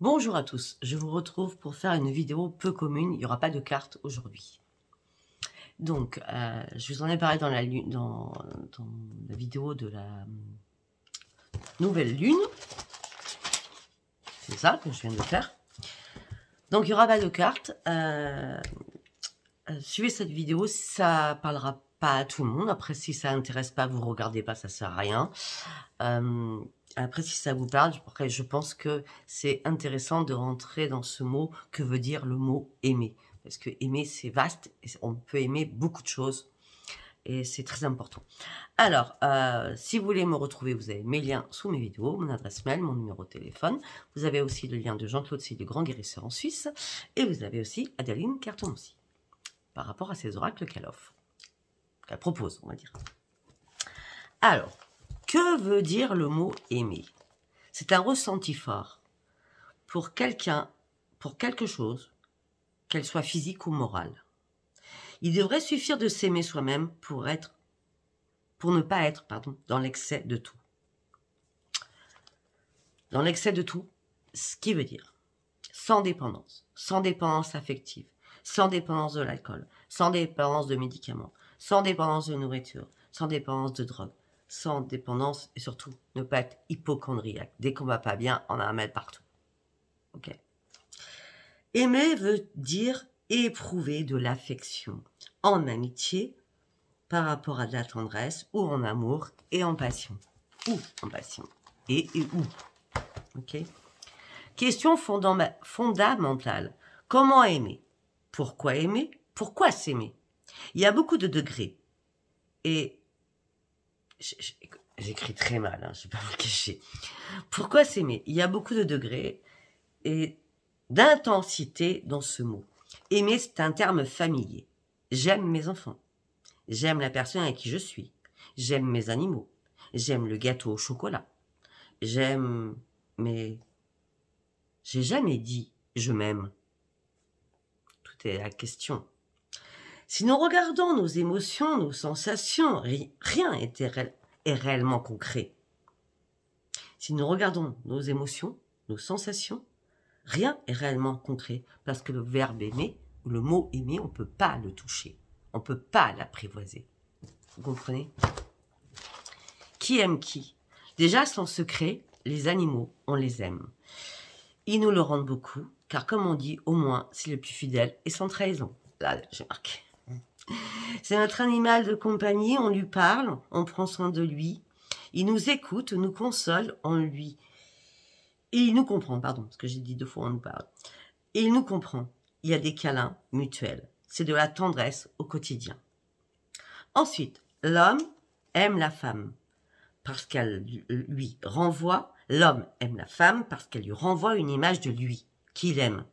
Bonjour à tous, je vous retrouve pour faire une vidéo peu commune, il n'y aura pas de carte aujourd'hui. Donc, euh, je vous en ai parlé dans la, dans la vidéo de la euh, nouvelle lune. C'est ça que je viens de faire. Donc, il n'y aura pas de carte. Euh, suivez cette vidéo ça ça parlera pas à tout le monde. Après, si ça intéresse pas, vous regardez pas, ça sert à rien. Après, si ça vous parle, je pense que c'est intéressant de rentrer dans ce mot que veut dire le mot aimer. Parce que aimer, c'est vaste, on peut aimer beaucoup de choses. Et c'est très important. Alors, euh, si vous voulez me retrouver, vous avez mes liens sous mes vidéos, mon adresse mail, mon numéro de téléphone. Vous avez aussi le lien de Jean-Claude c'est du grand guérisseur en Suisse. Et vous avez aussi Adeline Carton aussi. par rapport à ses oracles qu'elle offre, qu'elle propose, on va dire. Alors, que veut dire le mot aimer C'est un ressenti fort pour quelqu'un, pour quelque chose, qu'elle soit physique ou morale. Il devrait suffire de s'aimer soi-même pour être pour ne pas être pardon, dans l'excès de tout. Dans l'excès de tout, ce qui veut dire sans dépendance, sans dépendance affective, sans dépendance de l'alcool, sans dépendance de médicaments, sans dépendance de nourriture, sans dépendance de drogue, sans dépendance et surtout ne pas être hypochondriaque. Dès qu'on va pas bien, on a un mal partout. Ok. Aimer veut dire éprouver de l'affection en amitié, par rapport à de la tendresse ou en amour et en passion. Ou en passion. Et, où Ok Question fondamentale. Comment aimer Pourquoi aimer Pourquoi s'aimer Il y a beaucoup de degrés. Et j'écris très mal, hein, je ne vais pas vous cacher. Pourquoi s'aimer Il y a beaucoup de degrés et d'intensité dans ce mot. Aimer, c'est un terme familier. J'aime mes enfants. J'aime la personne à qui je suis. J'aime mes animaux. J'aime le gâteau au chocolat. J'aime mais J'ai jamais dit je m'aime. Tout est à la question. Si nous regardons nos émotions, nos sensations, rien est réellement concret. Si nous regardons nos émotions, nos sensations, rien est réellement concret parce que le verbe aimer ou le mot aimer, on ne peut pas le toucher, on ne peut pas l'apprivoiser. Vous comprenez Qui aime qui Déjà, sans secret, les animaux, on les aime. Ils nous le rendent beaucoup, car comme on dit, au moins, c'est le plus fidèle et sans trahison. Là, j'ai marqué. C'est notre animal de compagnie, on lui parle, on prend soin de lui, il nous écoute, nous console, en lui... Et il nous comprend, pardon, parce que j'ai dit deux fois on nous parle. Et il nous comprend. Il y a des câlins mutuels. C'est de la tendresse au quotidien. Ensuite, l'homme aime la femme parce qu'elle lui renvoie, l'homme aime la femme parce qu'elle lui renvoie une image de lui, qu'il aime.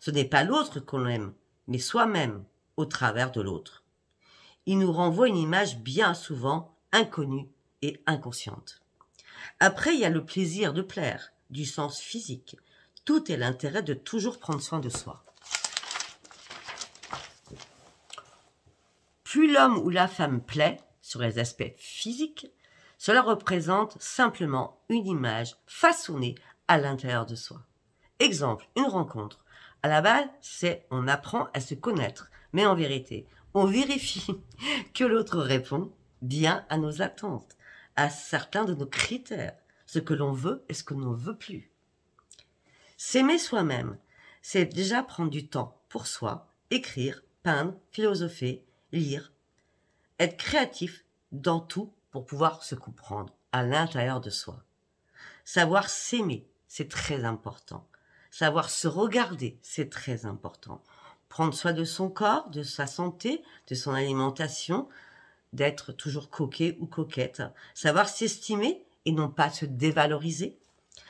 Ce n'est pas l'autre qu'on aime, mais soi-même au travers de l'autre. Il nous renvoie une image bien souvent inconnue et inconsciente. Après, il y a le plaisir de plaire, du sens physique. Tout est l'intérêt de toujours prendre soin de soi. Plus l'homme ou la femme plaît sur les aspects physiques, cela représente simplement une image façonnée à l'intérieur de soi. Exemple, une rencontre. À la base, c'est on apprend à se connaître mais en vérité, on vérifie que l'autre répond bien à nos attentes, à certains de nos critères, ce que l'on veut et ce que l'on ne veut plus. S'aimer soi-même, c'est déjà prendre du temps pour soi, écrire, peindre, philosopher, lire, être créatif dans tout pour pouvoir se comprendre à l'intérieur de soi. Savoir s'aimer, c'est très important. Savoir se regarder, c'est très important prendre soin de son corps, de sa santé, de son alimentation, d'être toujours coquet ou coquette, savoir s'estimer et non pas se dévaloriser,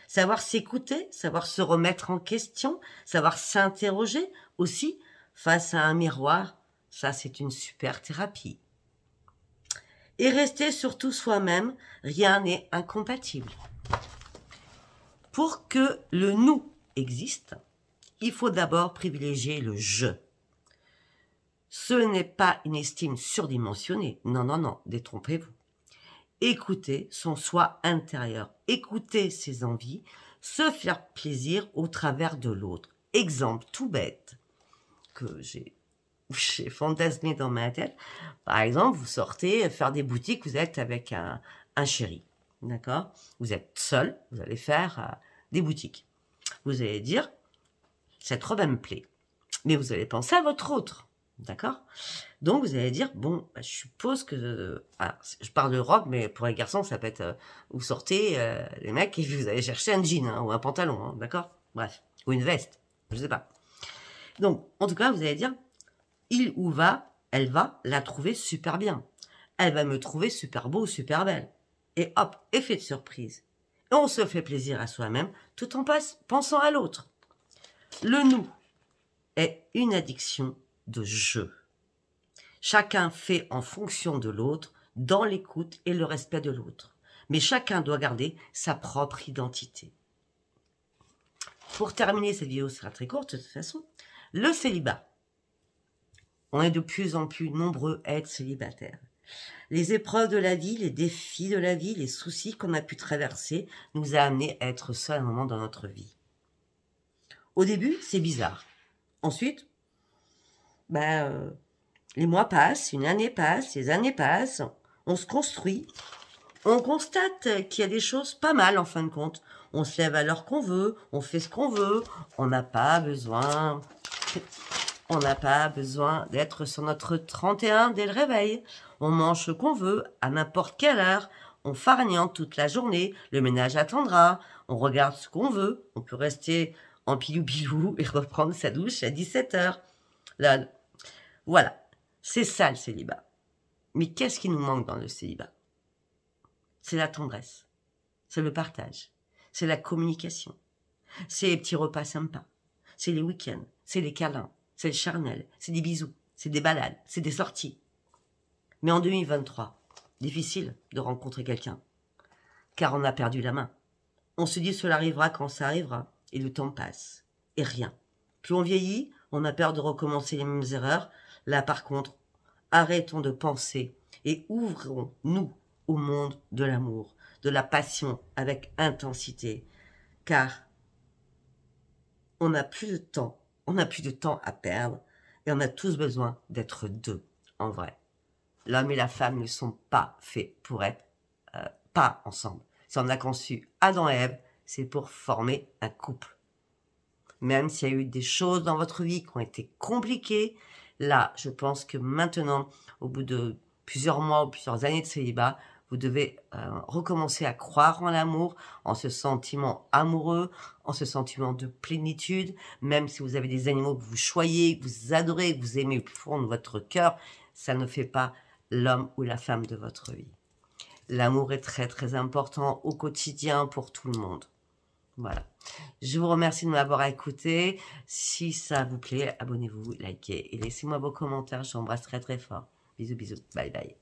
savoir s'écouter, savoir se remettre en question, savoir s'interroger aussi face à un miroir, ça c'est une super thérapie. Et rester surtout soi-même, rien n'est incompatible. Pour que le nous existe, il faut d'abord privilégier le je. Ce n'est pas une estime surdimensionnée. Non, non, non, détrompez-vous. Écoutez son soi intérieur. Écoutez ses envies. Se faire plaisir au travers de l'autre. Exemple tout bête que j'ai fantasmé dans ma tête. Par exemple, vous sortez faire des boutiques, vous êtes avec un, un chéri, d'accord Vous êtes seul, vous allez faire euh, des boutiques. Vous allez dire, cette robe, me plaît. Mais vous allez penser à votre autre. D'accord Donc vous allez dire, bon, bah, je suppose que... Ah, je parle de robe, mais pour les garçons, ça peut être... Euh, vous sortez, euh, les mecs, et vous allez chercher un jean hein, ou un pantalon, hein, d'accord Bref, ou une veste, je sais pas. Donc, en tout cas, vous allez dire, il ou va, elle va la trouver super bien. Elle va me trouver super beau super belle. Et hop, effet de surprise. Et on se fait plaisir à soi-même tout en pensant à l'autre. Le nous est une addiction de je. Chacun fait en fonction de l'autre, dans l'écoute et le respect de l'autre. Mais chacun doit garder sa propre identité. Pour terminer, cette vidéo sera très courte de toute façon. Le célibat. On est de plus en plus nombreux à être célibataires. Les épreuves de la vie, les défis de la vie, les soucis qu'on a pu traverser nous a amenés à être seuls à un moment dans notre vie. Au début, c'est bizarre. Ensuite, bah, les mois passent, une année passe, les années passent, on se construit, on constate qu'il y a des choses pas mal en fin de compte. On se lève à l'heure qu'on veut, on fait ce qu'on veut, on n'a pas besoin... On n'a pas besoin d'être sur notre 31 dès le réveil. On mange ce qu'on veut, à n'importe quelle heure. On farniente toute la journée, le ménage attendra. On regarde ce qu'on veut. On peut rester en pilou bilou et reprendre sa douche à 17h. Là, voilà, c'est ça le célibat. Mais qu'est-ce qui nous manque dans le célibat C'est la tendresse, c'est le partage, c'est la communication, c'est les petits repas sympas, c'est les week-ends, c'est les câlins, c'est le charnel, c'est des bisous, c'est des balades, c'est des sorties. Mais en 2023, difficile de rencontrer quelqu'un, car on a perdu la main. On se dit cela arrivera quand ça arrivera et le temps passe. Et rien. Plus on vieillit, on a peur de recommencer les mêmes erreurs. Là, par contre, arrêtons de penser et ouvrons-nous au monde de l'amour, de la passion avec intensité. Car on n'a plus de temps, on n'a plus de temps à perdre et on a tous besoin d'être deux, en vrai. L'homme et la femme ne sont pas faits pour être euh, pas ensemble. Si on a conçu Adam et Ève, c'est pour former un couple. Même s'il y a eu des choses dans votre vie qui ont été compliquées, là, je pense que maintenant, au bout de plusieurs mois ou plusieurs années de célibat, vous devez euh, recommencer à croire en l'amour, en ce sentiment amoureux, en ce sentiment de plénitude, même si vous avez des animaux que vous choyez, que vous adorez, que vous aimez au fond de votre cœur, ça ne fait pas l'homme ou la femme de votre vie. L'amour est très très important au quotidien pour tout le monde. Voilà. Je vous remercie de m'avoir écouté. Si ça vous plaît, abonnez-vous, likez et laissez-moi vos commentaires. Je vous embrasse très très fort. Bisous bisous. Bye bye.